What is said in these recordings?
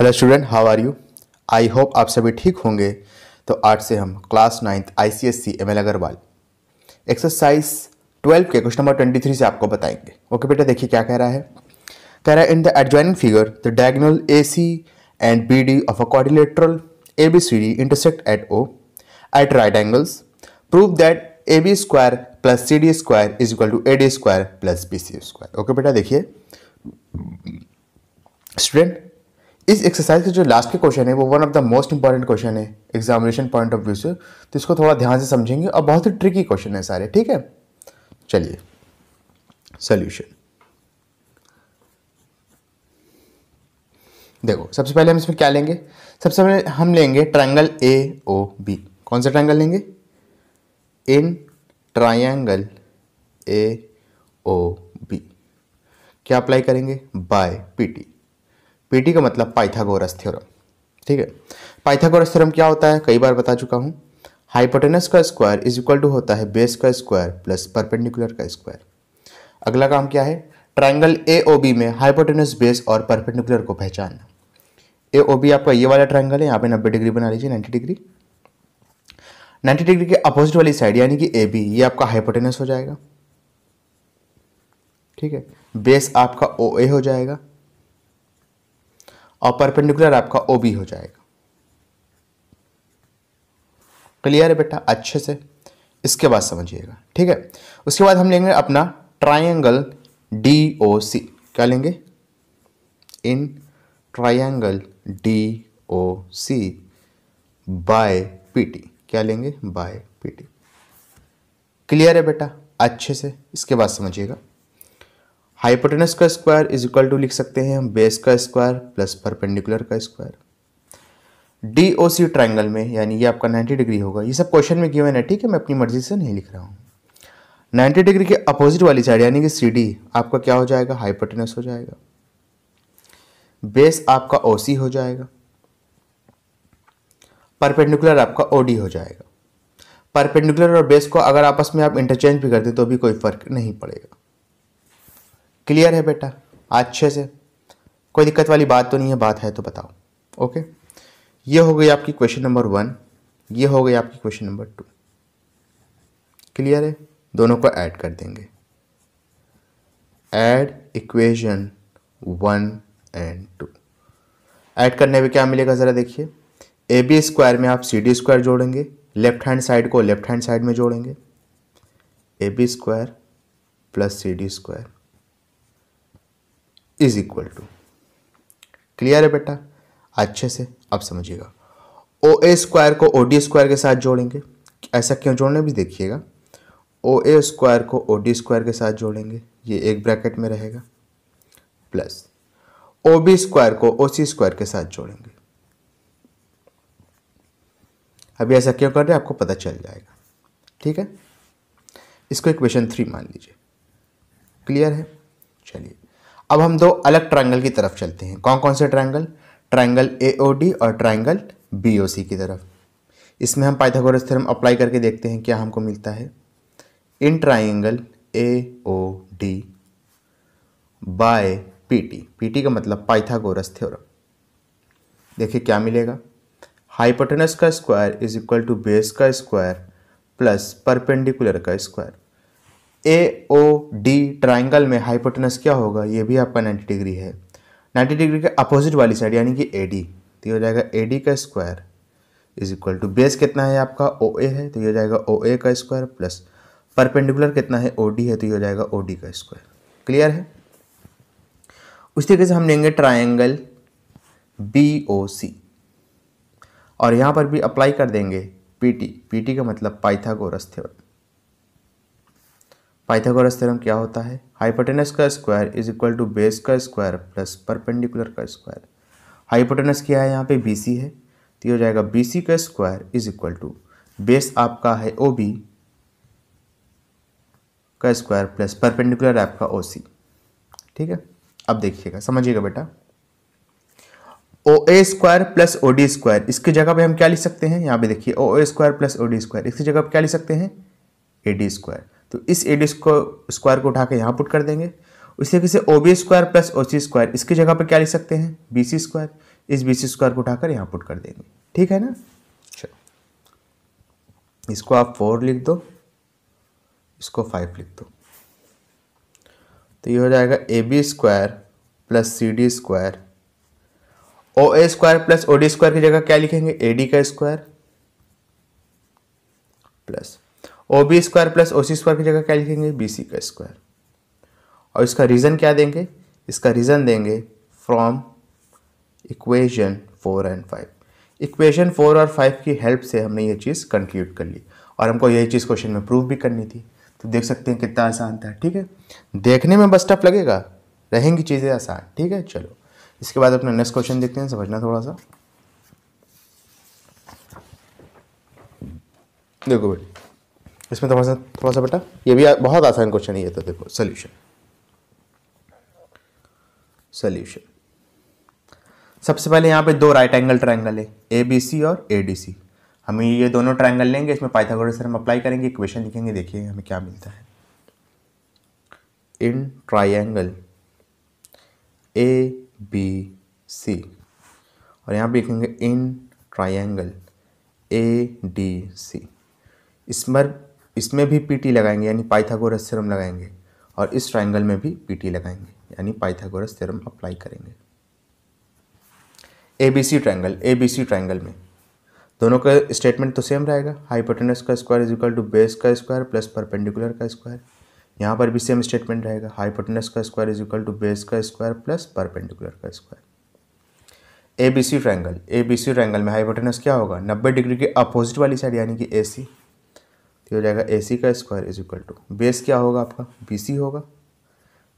Hello student how are you I hope आप सभी ठीक होंगे तो आज से हम class ninth I C S C M L Aggarwal exercise twelve के क्वेश्चन नंबर ट्वेंटी थ्री से आपको बताएंगे ओके बेटा देखिए क्या कह रहा है कह रहा है in the adjoining figure the diagonal A C and B D of a quadrilateral A B C D intersect at O at right angles prove that A B square plus C D square is equal to A D square plus B C square okay बेटा देखिए student इस exercise के जो last के question है वो one of the most important question है examination point of view से तो इसको थोड़ा ध्यान से समझेंगे और बहुत ही ट्रिकी क्वेश्चन है सारे ठीक है चलिए सॉल्यूशन देखो सबसे पहले हम इसमें क्या लेंगे सबसे पहले हम लेंगे ट्रायंगल ए ओ बी कौन सा ट्रायंगल लेंगे in triangle A O B क्या अप्लाई करेंगे बाय पीटी पीटी का मतलब पाइथागोरस थ्योरम ठीक है पाइथागोरस थ्योरम क्या होता है कई बार बता चुका हूँ हाइपोटेनस का स्क्वायर इज इक्वल टू होता है बेस का स्क्वायर प्लस परपेंडिकुलर का स्क्वायर अगला काम क्या है ट्राइंगल ए ओ बी में हाइपोटेनस बेस और परपेंडिकुलर को पहचानना ए ओ बी आपका ये वाला ट्राइंगल है यहाँ पे नब्बे डिग्री बना लीजिए नाइन्टी डिग्री नाइन्टी डिग्री के अपोजिट वाली साइड यानी कि ए बी ये आपका हाइपोटेनस हो जाएगा ठीक है बेस आपका ओ ए हो जाएगा और परपेंडिकुलर आपका ओ हो जाएगा क्लियर है बेटा अच्छे से इसके बाद समझिएगा ठीक है उसके बाद हम लेंगे अपना ट्राइंगल डी ओ सी क्या लेंगे in triangle D O C by PT क्या लेंगे बाय पीटी क्लियर है बेटा अच्छे से इसके बाद समझिएगा हाइपोटेनस का स्क्वायर इज इक्वल टू लिख सकते हैं हम बेस का स्क्वायर प्लस परपेंडिकुलर का square D O C triangle में यानी ये आपका 90 डिग्री होगा ये सब क्वेश्चन में गिवन है ठीक है मैं अपनी मर्जी से नहीं लिख रहा हूँ 90 डिग्री के अपोजिट वाली साइड यानी कि सी डी आपका क्या हो जाएगा हाइपोटेनस हो जाएगा बेस आपका ओ सी हो जाएगा परपेंडिकुलर आपका ओ डी हो जाएगा परपेंडिकुलर और बेस को अगर आपस में आप इंटरचेंज भी कर दें तो भी कोई फर्क नहीं पड़ेगा क्लियर है बेटा अच्छे से कोई दिक्कत वाली बात तो नहीं है बात है तो बताओ ओके ये हो गई आपकी क्वेश्चन नंबर वन ये हो गई आपकी क्वेश्चन नंबर टू क्लियर है दोनों को ऐड कर देंगे add equation one and two add करने में क्या मिलेगा ज़रा देखिए ए बी स्क्वायर में आप सी डी स्क्वायर जोड़ेंगे लेफ्ट हैंड साइड को लेफ्ट हैंड साइड में जोड़ेंगे A B square plus C D square is equal to clear है बेटा अच्छे से अब समझिएगा ओ ए स्क्वायर को ओ डी स्क्वायर के साथ जोड़ेंगे ऐसा क्यों जोड़ना भी देखिएगा ओ ए स्क्वायर को ओ डी स्क्वायर के साथ जोड़ेंगे ये एक ब्रैकेट में रहेगा प्लस ओ बी स्क्वायर को ओ सी स्क्वायर के साथ जोड़ेंगे अभी ऐसा क्यों कर रहे हैं आपको पता चल जाएगा ठीक है इसको इक्वेशन थ्री मान लीजिए क्लियर है चलिए अब हम दो अलग ट्रायंगल की तरफ चलते हैं कौन कौन से ट्रायंगल ट्रायंगल ए और ट्रायंगल बी की तरफ इसमें हम पाइथागोरस थ्योरम अप्लाई करके देखते हैं क्या हमको मिलता है in triangle A O D by P T P T का मतलब पाइथागोरस थ्योरम देखिए क्या मिलेगा हाइपोटेनस का square is equal to base का स्क्वायर प्लस परपेंडिकुलर का square A O D triangle में हाइपोटनस क्या होगा ये भी आपका 90 डिग्री है 90 डिग्री के अपोजिट वाली साइड यानी कि ए डी तो ये हो जाएगा ए डी का square is equal to base कितना है आपका ओ ए है तो ये हो जाएगा ओ ए का स्क्वायर प्लस परपेंडिकुलर कितना है ओ डी है तो ये हो जाएगा ओ डी का स्क्वायर क्लियर है उस तरीके से हम लेंगे ट्राइंगल बी ओ सी और यहाँ पर भी अप्लाई कर देंगे पी टी पी टी का मतलब पाइथागोरस थ्योरम पाइथागोरस थ्योरम क्या होता है हाइपोटेनस का square is equal to base का स्क्वायर प्लस परपेंडिकुलर का स्क्वायर हाइपोटेनस क्या है यहाँ पे बी सी है तो ये हो जाएगा बी सी का square is equal to base आपका है ओ बी का स्क्वायर प्लस परपेंडिकुलर आपका ओ सी ठीक है अब देखिएगा समझिएगा बेटा O A square plus O D square इसकी जगह पे हम क्या लिख सकते हैं यहाँ पे देखिए O A square plus O D square इसकी जगह पे क्या लिख सकते हैं ए डी स्क्वायर तो इस ए डी स्क्वायर को उठा के यहाँ पुट कर देंगे उसी तरीके से O B square plus O C square इसकी जगह पर क्या लिख सकते हैं बी सी स्क्वायर इस बी सी स्क्वायर को उठाकर यहाँ पुट कर देंगे ठीक है ना चलो अच्छा। इसको आप फोर लिख दो इसको फाइव लिख दो तो ये हो जाएगा A B square plus C D square O A square plus O D square की जगह क्या लिखेंगे ए डी का square plus O B square plus O C square की जगह क्या लिखेंगे बी सी का स्क्वायर और इसका रीज़न क्या देंगे इसका रीज़न देंगे from equation four and five equation four और फाइव की हेल्प से हमने ये चीज़ कंक्लूड कर ली और हमको यही चीज़ क्वेश्चन में प्रूव भी करनी थी तो देख सकते हैं कितना आसान था ठीक है देखने में बस टफ लगेगा रहेंगी चीज़ें आसान ठीक है चलो इसके बाद अपना नेक्स्ट क्वेश्चन देखते हैं समझना थोड़ा सा देखो बेटी इसमें थोड़ा सा थोड़ा सा बेटा ये भी बहुत आसान क्वेश्चन है ये तो देखो सोल्यूशन सोल्यूशन सबसे पहले यहाँ पे दो राइट एंगल ट्राइंगल है ए बी सी और ए डी सी हम ये दोनों ट्राइंगल लेंगे इसमें पाइथागोरस हम अप्लाई करेंगे इक्वेशन लिखेंगे देखिए हमें क्या मिलता है इन ट्राइंगल ए बी सी और यहाँ पे लिखेंगे इन ट्राइंगल ए डी सी इस पर इसमें भी पी टी लगाएंगे यानी पाइथागोरस थ्योरम लगाएंगे और इस ट्राइंगल में भी पी टी लगाएंगे यानी पाइथागोरस थ्योरम अप्लाई करेंगे A B C triangle A B C triangle में दोनों का स्टेटमेंट तो सेम रहेगा हाइपोटेनस का square is equal to base का स्क्वायर प्लस परपेंडिकुलर का स्क्वायर यहाँ पर भी सेम स्टेटमेंट रहेगा हाइपोटेनस का square is equal to base का स्क्वायर प्लस परपेंडिकुलर का square A B C triangle A B C triangle में हाइपोटेनस क्या होगा नब्बे डिग्री के अपोजिट वाली साइड यानी कि ए सी तो हो जाएगा ए सी का square is equal to base क्या होगा आपका बी सी होगा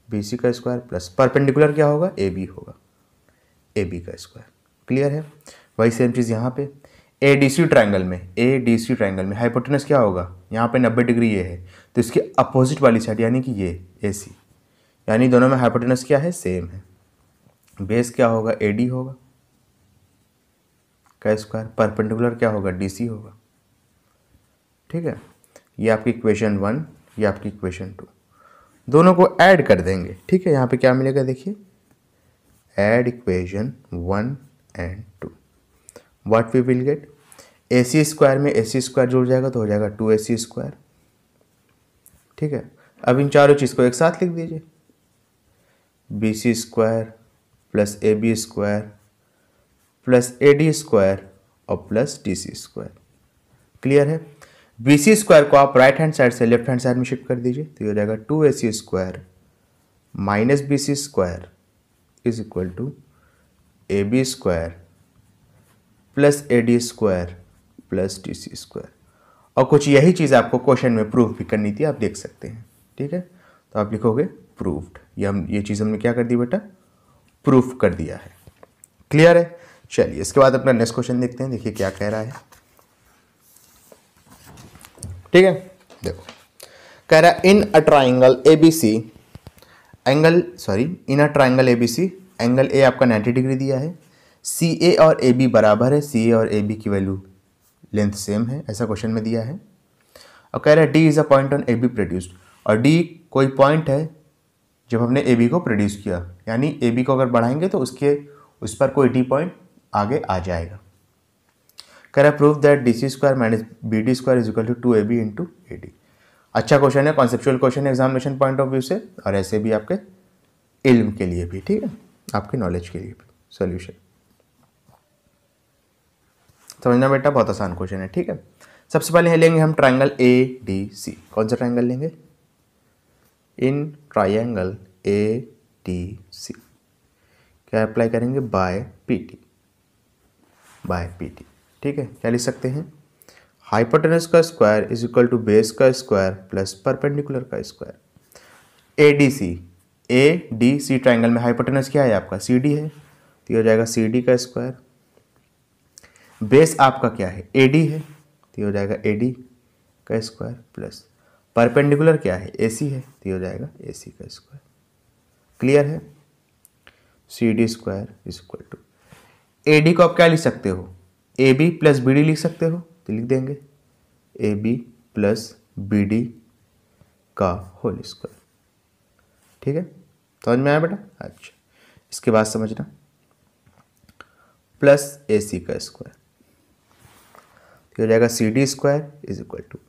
बी सी का स्क्वायर प्लस परपेंडिकुलर क्या होगा ए बी होगा ए बी का स्क्वायर क्लियर है वही सेम चीज़ यहाँ पे ए डी सी ट्राइंगल में ए डी सी ट्राइंगल में हाइपोटेनस क्या होगा यहाँ पे नब्बे डिग्री ये है तो इसके अपोजिट वाली साइड यानी कि ये ए सी यानी दोनों में हाइपोटेनस क्या है सेम है बेस क्या होगा ए डी होगा का स्क्वायर परपेंडिकुलर क्या होगा डी सी होगा ठीक है ये आपकी इक्वेशन वन ये आपकी इक्वेशन टू दोनों को ऐड कर देंगे ठीक है यहाँ पे क्या मिलेगा देखिए add equation one and two what we will get A C square में ए सी स्क्वायर जुड़ जाएगा तो हो जाएगा टू ए सी स्क्वायर ठीक है अब इन चारों चीज़ को एक साथ लिख दीजिए B C square plus A B square plus A D square और plus T C square clear है बी सी स्क्वायर को आप राइट हैंड साइड से लेफ्ट हैंड साइड में शिफ्ट कर दीजिए तो ये हो जाएगा two A C square minus B C square is equal to A B square plus A D square plus T C square और कुछ यही चीज़ आपको क्वेश्चन में प्रूफ भी करनी थी आप देख सकते हैं ठीक है तो आप लिखोगे प्रूफ्ड ये हम ये चीज़ हमने क्या कर दी बेटा प्रूफ कर दिया है क्लियर है चलिए इसके बाद अपना नेक्स्ट क्वेश्चन देखते हैं देखिए क्या कह रहा है ठीक है देखो कह रहा है in a triangle A B C angle sorry in a triangle A B C angle A आपका नाइन्टी डिग्री दिया है सी ए और ए बी बराबर है सी ए और ए बी की वैल्यू लेंथ सेम है ऐसा क्वेश्चन में दिया है और कह रहा है D is a point on A B produced और डी कोई पॉइंट है जब हमने ए बी को प्रोड्यूस किया यानी ए बी को अगर बढ़ाएंगे तो उसके उस पर कोई डी पॉइंट आगे आ जाएगा कर prove that D C square minus B D square is equal to two A B into A D अच्छा क्वेश्चन है कॉन्सेप्चुअल क्वेश्चन है एग्जामिनेशन पॉइंट ऑफ व्यू से और ऐसे भी आपके इल्म के लिए भी ठीक है आपके नॉलेज के लिए भी सोल्यूशन समझना बेटा बहुत आसान क्वेश्चन है ठीक है सबसे पहले लेंगे हम ट्राइंगल ए डी सी कौन सा ट्राइंगल लेंगे इन ट्राइंगल ए डी सी क्या अप्लाई करेंगे by P T by P T ठीक है क्या लिख सकते हैं हाइपोटेनस का square is equal to base का स्क्वायर प्लस परपेंडिकुलर का square A D C A D C triangle में हाइपोटेनस क्या है आपका सी डी है तो हो जाएगा सी डी का स्क्वायर बेस आपका क्या है ए डी है तो हो जाएगा ए डी का स्क्वायर प्लस परपेंडिकुलर क्या है ए सी है तो हो जाएगा ए सी का स्क्वायर क्लियर है C D square is equal to A D को आप क्या लिख सकते हो A B plus B D लिख सकते हो तो लिख देंगे A B plus B D का होल स्क्वायर ठीक है समझ में आया बेटा अच्छा इसके बाद समझना प्लस ए सी का स्क्वायर तो हो जाएगा C D square is equal to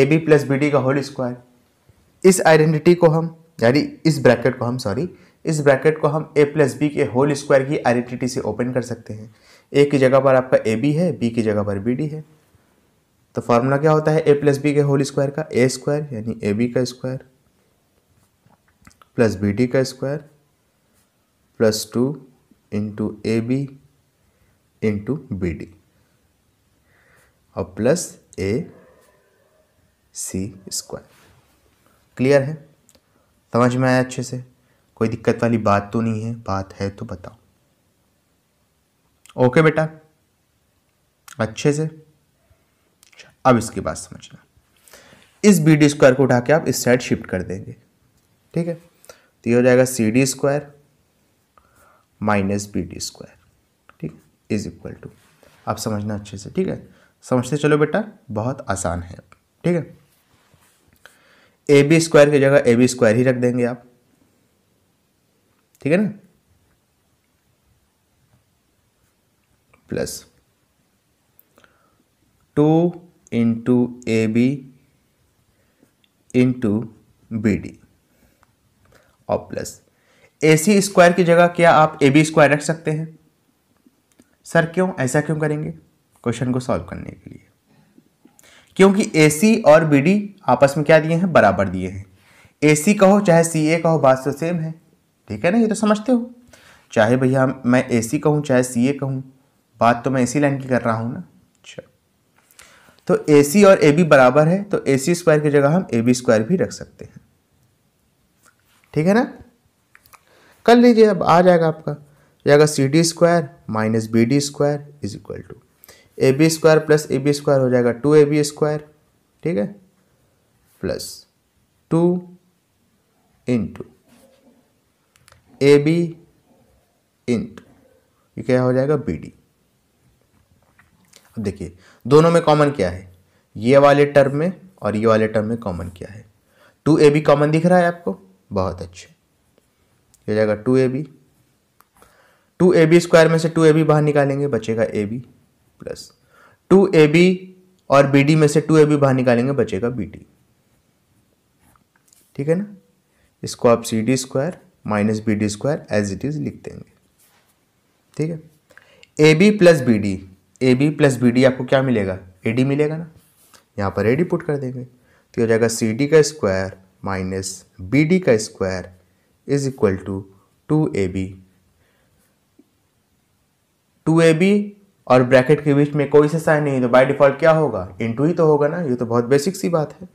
A B plus B D का होल स्क्वायर इस आइडेंटिटी को हम यानी इस ब्रैकेट को हम सॉरी इस ब्रैकेट को हम ए प्लस बी के होल स्क्वायर की आइडेंटिटी से ओपन कर सकते हैं ए की जगह पर आपका ए बी है बी की जगह पर बी डी है तो फार्मूला क्या होता है ए प्लस बी के होल स्क्वायर का ए स्क्वायर यानी ए बी का स्क्वायर प्लस बी डी का square plus two into A B into B D और plus A C square clear है समझ में आया अच्छे से कोई दिक्कत वाली बात तो नहीं है बात है तो बताओ ओके बेटा अच्छे से अब इसके बाद समझना इस बी डी स्क्वायर को उठा के आप इस साइड शिफ्ट कर देंगे ठीक है तो ये हो जाएगा C D square minus B D square ठीक इज इक्वल टू आप समझना अच्छे से ठीक है समझते चलो बेटा बहुत आसान है ठीक है ए बी स्क्वायर की जगह ए बी स्क्वायर ही रख देंगे आप ठीक है ना plus two into A B into B D और प्लस ए सी स्क्वायर की जगह क्या आप ए बी स्क्वायर रख सकते हैं सर क्यों ऐसा क्यों करेंगे क्वेश्चन को सॉल्व करने के लिए क्योंकि ए सी और बी डी आपस में क्या दिए हैं बराबर दिए हैं ए सी कहो चाहे सी ए कहो बात तो सेम है ठीक है ना ये तो समझते हो चाहे भैया मैं ए सी कहूँ चाहे सी ए कहूँ बात तो मैं इसी लाइन की कर रहा हूँ ना अच्छा तो ए सी और ए बी बराबर है तो ए सी स्क्वायर की जगह हम ए बी स्क्वायर भी रख सकते हैं ठीक है ना कर लीजिए अब आ जाएगा आपका जाएगा C D square minus B D square is equal to A B square plus A B square हो जाएगा टू ए बी स्क्वायर ठीक है plus two into A B into ये क्या हो जाएगा बी डी अब देखिए दोनों में कॉमन क्या है ये वाले टर्म में और ये वाले टर्म में कॉमन क्या है टू ए बी कॉमन दिख रहा है आपको बहुत अच्छे हो जाएगा two A B two A B square में से टू ए बी बाहर निकालेंगे बचेगा A B plus two A B और बी डी में से टू ए बी बाहर निकालेंगे बचेगा बी डी ठीक है ना इसको आप C D square minus B D square as it is लिख देंगे ठीक है A B plus B D A B plus B D आपको क्या मिलेगा ए डी मिलेगा ना यहाँ पर ए डी पुट कर देंगे तो हो जाएगा सी डी का स्क्वायर माइनस बी डी का square is equal to two A B two A B और ब्रैकेट के बीच में कोई से साइन नहीं तो बाय डिफॉल्ट क्या होगा इनटू ही तो होगा ना ये तो बहुत बेसिक सी बात है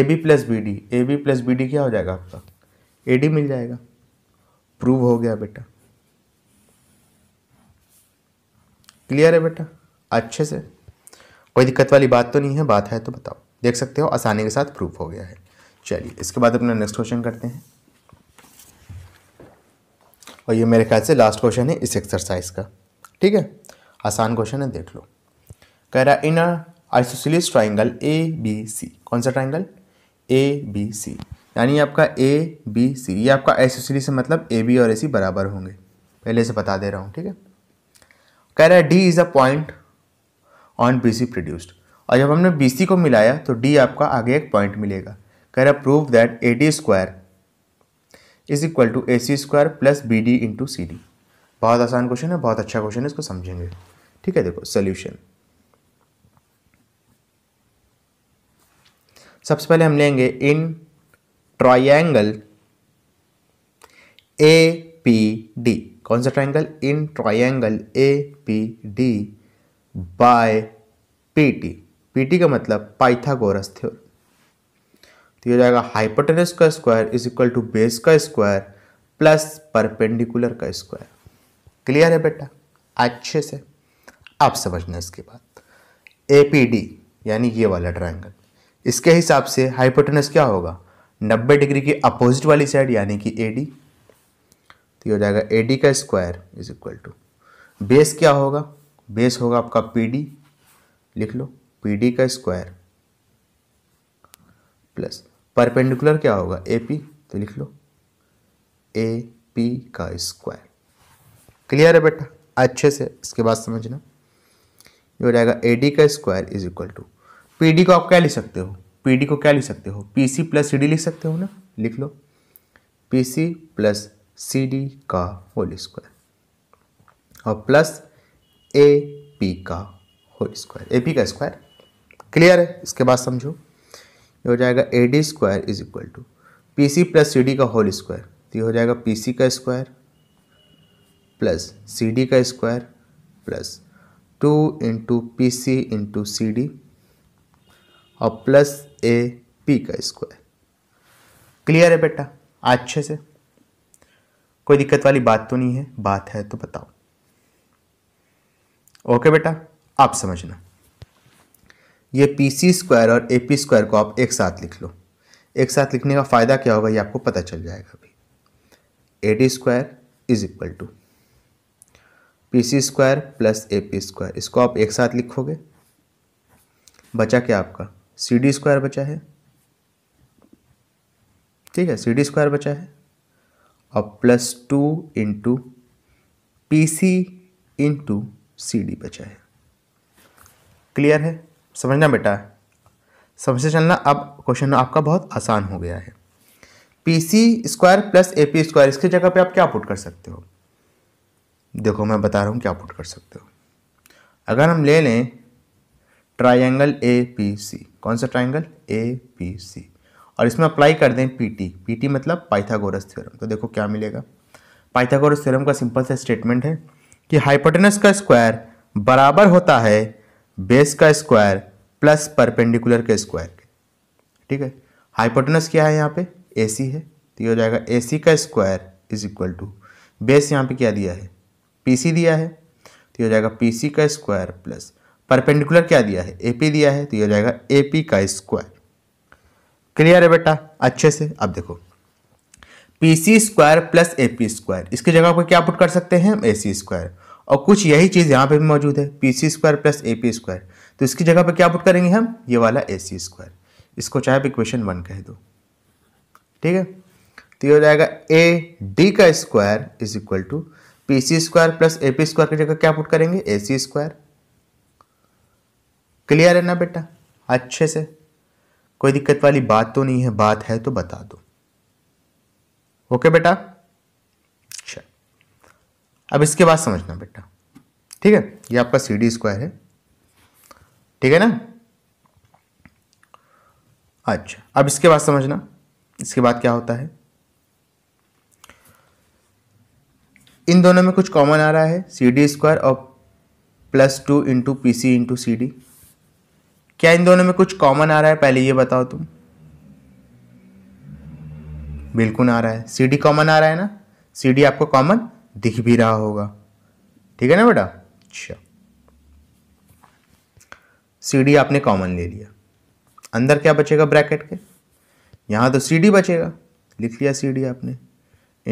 A B plus B D A B plus B D क्या हो जाएगा आपका ए डी मिल जाएगा प्रूव हो गया बेटा क्लियर है बेटा अच्छे से कोई दिक्कत वाली बात तो नहीं है बात है तो बताओ देख सकते हो आसानी के साथ प्रूफ हो गया है चलिए इसके बाद अपना नेक्स्ट क्वेश्चन करते हैं और ये मेरे ख्याल से लास्ट क्वेश्चन है इस एक्सरसाइज का ठीक है आसान क्वेश्चन है देख लो कह रहा in isosceles triangle A B C कौन सा ट्राइंगल ए बी सी यानी आपका ए बी सी ये आपका आइसोसिलिस मतलब ए बी और ए सी बराबर होंगे पहले से बता दे रहा हूँ ठीक है कह रहा है D is a point on B C produced और जब हमने बी सी को मिलाया तो डी आपका आगे एक पॉइंट मिलेगा कह रहा prove that A D square is equal to A C square plus B D into C D बहुत आसान क्वेश्चन है बहुत अच्छा क्वेश्चन है इसको समझेंगे ठीक है देखो सोल्यूशन सबसे पहले हम लेंगे in triangle A P D कौन सा triangle in triangle A P D by P T का मतलब पाइथागोरस थ्योरम तो ये जाएगा हाइपोटेनस का square is equal to base का स्क्वायर प्लस परपेंडिकुलर का स्क्वायर क्लियर है बेटा अच्छे से आप समझना इसके बाद ए पी डी यानी ये वाला ट्राइंगल इसके हिसाब से हाइपोटेनस क्या होगा 90 डिग्री की अपोजिट वाली साइड यानी कि ए डी तो ये हो जाएगा ए का square is equal to base क्या होगा बेस होगा आपका पी डी लिख लो पी डी का स्क्वायर प्लस परपेंडिकुलर क्या होगा ए पी तो लिख लो ए पी का स्क्वायर क्लियर है बेटा अच्छे से इसके बाद समझना ये हो जाएगा ए डी का square is equal to P D को आप क्या लिख सकते हो पी डी को क्या लिख सकते हो P C plus C D लिख सकते हो ना लिख लो P C plus C D का होल स्क्वायर और प्लस ए पी का होल स्क्वायर ए पी का स्क्वायर क्लियर है इसके बाद समझो ये हो जाएगा A D square is equal to P C plus C D का होल स्क्वायर तो ये हो जाएगा पी सी का स्क्वायर प्लस सी डी का square plus two into P C into C D और प्लस ए पी का square clear है बेटा अच्छे से कोई दिक्कत वाली बात तो नहीं है बात है तो बताओ ओके बेटा आप समझना ये पी सी स्क्वायर और ए पी स्क्वायर को आप एक साथ लिख लो एक साथ लिखने का फ़ायदा क्या होगा ये आपको पता चल जाएगा अभी A D square is equal to P C square plus A P square इसको आप एक साथ लिखोगे बचा क्या आपका सी डी स्क्वायर बचा है ठीक है सी डी स्क्वायर बचा है और plus two into P C into C D बचा है क्लियर है समझना बेटा समझते चलना अब क्वेश्चन आपका बहुत आसान हो गया है P C square plus A P square इसकी जगह पे आप क्या पुट कर सकते हो देखो मैं बता रहा हूँ क्या पुट कर सकते हो अगर हम ले लें ट्राइंगल ए पी सी कौन सा ट्राइंगल ए पी सी और इसमें अप्लाई कर दें पीटी पीटी मतलब पाइथागोरस थ्योरम तो देखो क्या मिलेगा पाइथागोरस थ्योरम का सिंपल सा स्टेटमेंट है कि हाइपोटेनस का स्क्वायर बराबर होता है बेस का स्क्वायर प्लस परपेंडिकुलर के स्क्वायर के ठीक है हाइपोटेनस क्या है यहाँ पे सी है तो ये हो जाएगा सी का square is equal to base यहाँ पे क्या दिया है सी दिया है तो ये हो जाएगा सी का स्क्वायर प्लस परपेंडिकुलर क्या दिया है पी दिया है तो ये हो जाएगा पी का स्क्वायर क्लियर है बेटा अच्छे से अब देखो P C square plus A P square इसकी जगह पर क्या पुट कर सकते हैं हम ए सी स्क्वायर और कुछ यही चीज़ यहाँ पे भी मौजूद है P C square plus A P square तो इसकी जगह पे क्या पुट करेंगे हम ये वाला ए सी स्क्वायर इसको चाहे आप इक्वेशन वन कह दो ठीक है तो ये हो जाएगा ए डी का square is equal to P C square plus A P square की जगह क्या पुट करेंगे ए सी स्क्वायर क्लियर है ना बेटा अच्छे से कोई दिक्कत वाली बात तो नहीं है बात है तो बता दो ओके बेटा अच्छा अब इसके बाद समझना बेटा ठीक है ये आपका सी डी स्क्वायर है ठीक है ना अच्छा अब इसके बाद समझना इसके बाद क्या होता है इन दोनों में कुछ कॉमन आ रहा है सी डी स्क्वायर और plus two into P C into C D क्या इन दोनों में कुछ कॉमन आ रहा है पहले ये बताओ तुम बिल्कुल आ रहा है सी डी कॉमन आ रहा है ना सी डी आपको कॉमन दिख भी रहा होगा ठीक है ना बेटा अच्छा सी डी आपने कॉमन ले लिया अंदर क्या बचेगा ब्रैकेट के यहां तो सी डी बचेगा लिख लिया सी डी आपने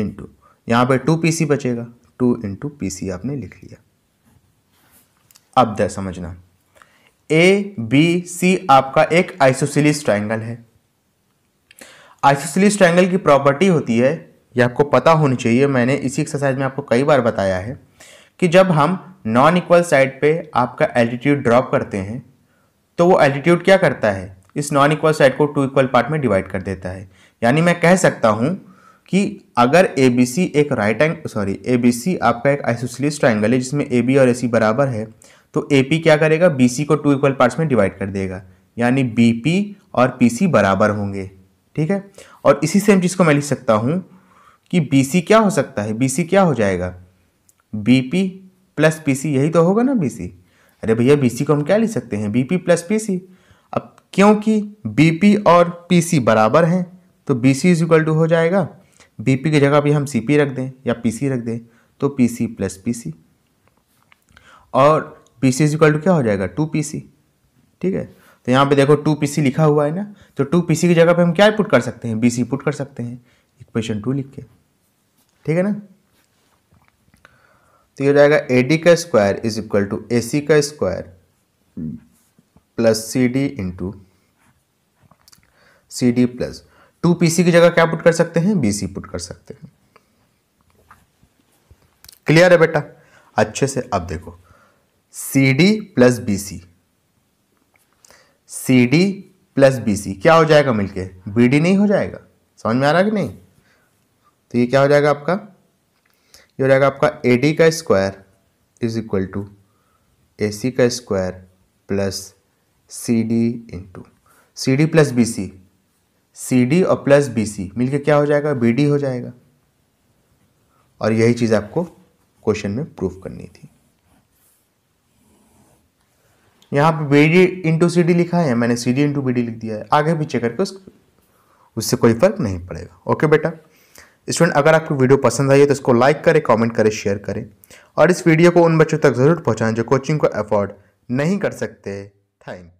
इंटू यहां पे टू पी सी बचेगा टू इंटू पी सी आपने लिख लिया अब दर समझना ए बी सी आपका एक आइसोसिलिस ट्रायंगल है आइसोसिलिस ट्रायंगल की प्रॉपर्टी होती है ये आपको पता होनी चाहिए मैंने इसी एक्सरसाइज में आपको कई बार बताया है कि जब हम नॉन इक्वल साइड पे आपका एल्टीट्यूड ड्रॉप करते हैं तो वो एल्टीट्यूड क्या करता है इस नॉन इक्वल साइड को टू इक्वल पार्ट में डिवाइड कर देता है यानी मैं कह सकता हूँ कि अगर ए बी सी एक right angle sorry A B C आपका एक आइसोसिलिस ट्राइंगल है जिसमें ए बी और ए सी बराबर है तो ए पी क्या करेगा बी सी को टू इक्वल पार्ट्स में डिवाइड कर देगा यानी बी पी और पी सी बराबर होंगे ठीक है और इसी सेम चीज़ को मैं लिख सकता हूँ कि बी सी क्या हो सकता है बी सी क्या हो जाएगा B P plus P C यही तो होगा ना बी सी अरे भैया बी सी को हम क्या लिख सकते हैं B P plus P C अब क्योंकि बी पी और पी सी बराबर हैं तो B C is equal to हो जाएगा बी पी की जगह भी हम सी पी रख दें या पी सी रख दें तो P C plus P C और पी सी इक्वल टू क्या हो जाएगा टू पी सी ठीक है तो यहाँ पे देखो टू पी सी लिखा हुआ है ना तो टू पी सी की जगह पे हम क्या पुट कर सकते हैं बी सी पुट कर सकते हैं इक्वेशन टू लिख के ठीक है ना तो ये जाएगा ए डी का square is equal to A C का square plus C D into C D plus two P C की जगह क्या पुट कर सकते हैं बी सी पुट कर सकते हैं क्लियर है बेटा अच्छे से अब देखो C D plus B C C D plus B C क्या हो जाएगा मिलके बी डी नहीं हो जाएगा समझ में आ रहा कि नहीं तो ये क्या हो जाएगा आपका ये हो जाएगा आपका ए डी का square is equal to A C का square plus C D into C D plus B C C D और प्लस बी सी मिलकर क्या हो जाएगा बी डी हो जाएगा और यही चीज़ आपको क्वेश्चन में प्रूफ करनी थी यहाँ पे B D into C D लिखा है मैंने C D into B D लिख दिया है आगे पीछे करके उस उससे कोई फर्क नहीं पड़ेगा ओके बेटा स्टूडेंट अगर आपको वीडियो पसंद आई है तो इसको लाइक करें कमेंट करें शेयर करें और इस वीडियो को उन बच्चों तक ज़रूर पहुँचाएं जो कोचिंग को अफोर्ड नहीं कर सकते थैंक